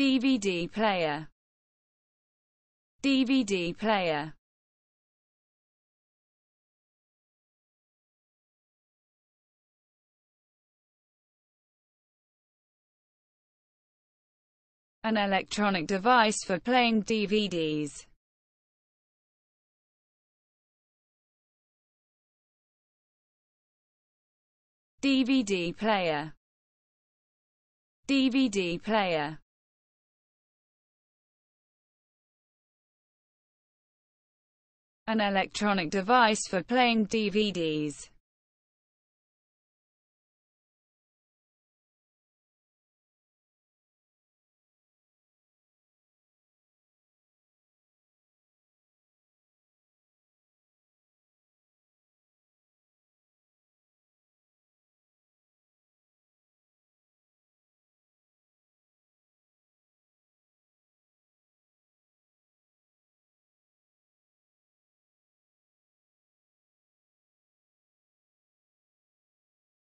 DVD player DVD player An electronic device for playing DVDs. DVD player DVD player an electronic device for playing DVDs.